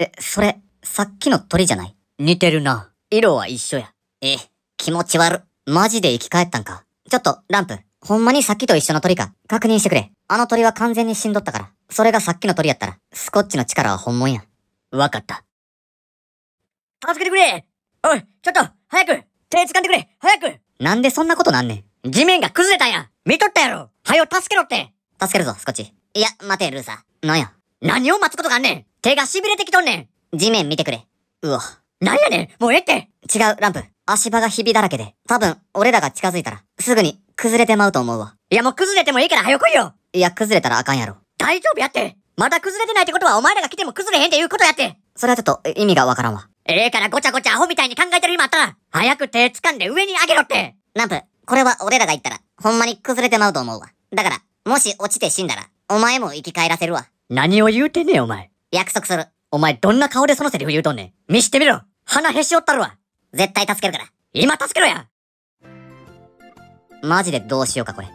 え、それ、さっきの鳥じゃない似てるな。色は一緒や。え、気持ち悪。マジで生き返ったんか。ちょっと、ランプ。ほんまにさっきと一緒の鳥か。確認してくれ。あの鳥は完全に死んどったから。それがさっきの鳥やったら、スコッチの力は本物や。わかった。助けてくれおい、ちょっと、早く手掴んでくれ早くなんでそんなことなんねん。地面が崩れたんや見とったやろはよ、助けろって助けるぞ、スコッチ。いや、待て、ルーサー。なんや何を待つことがあんねん手が痺れてきとんねん地面見てくれ。うわ。なんやねんもうええって違う、ランプ。足場がひびだらけで、多分、俺らが近づいたら、すぐに、崩れてまうと思うわ。いやもう崩れてもいいから早来いよいや、崩れたらあかんやろ。大丈夫やってまた崩れてないってことはお前らが来ても崩れへんっていうことやってそれはちょっと、意味がわからんわ。ええからごちゃごちゃアホみたいに考えてる今あったら、早く手掴んで上に上げろってランプ、これは俺らが言ったら、ほんまに崩れてまうと思うわ。だから、もし落ちて死んだら、お前も生き返らせるわ。何を言うてんねえお前。約束する。お前どんな顔でそのセリフ言うとんねん。見してみろ鼻へし折ったるわ絶対助けるから今助けろやマジでどうしようかこれ。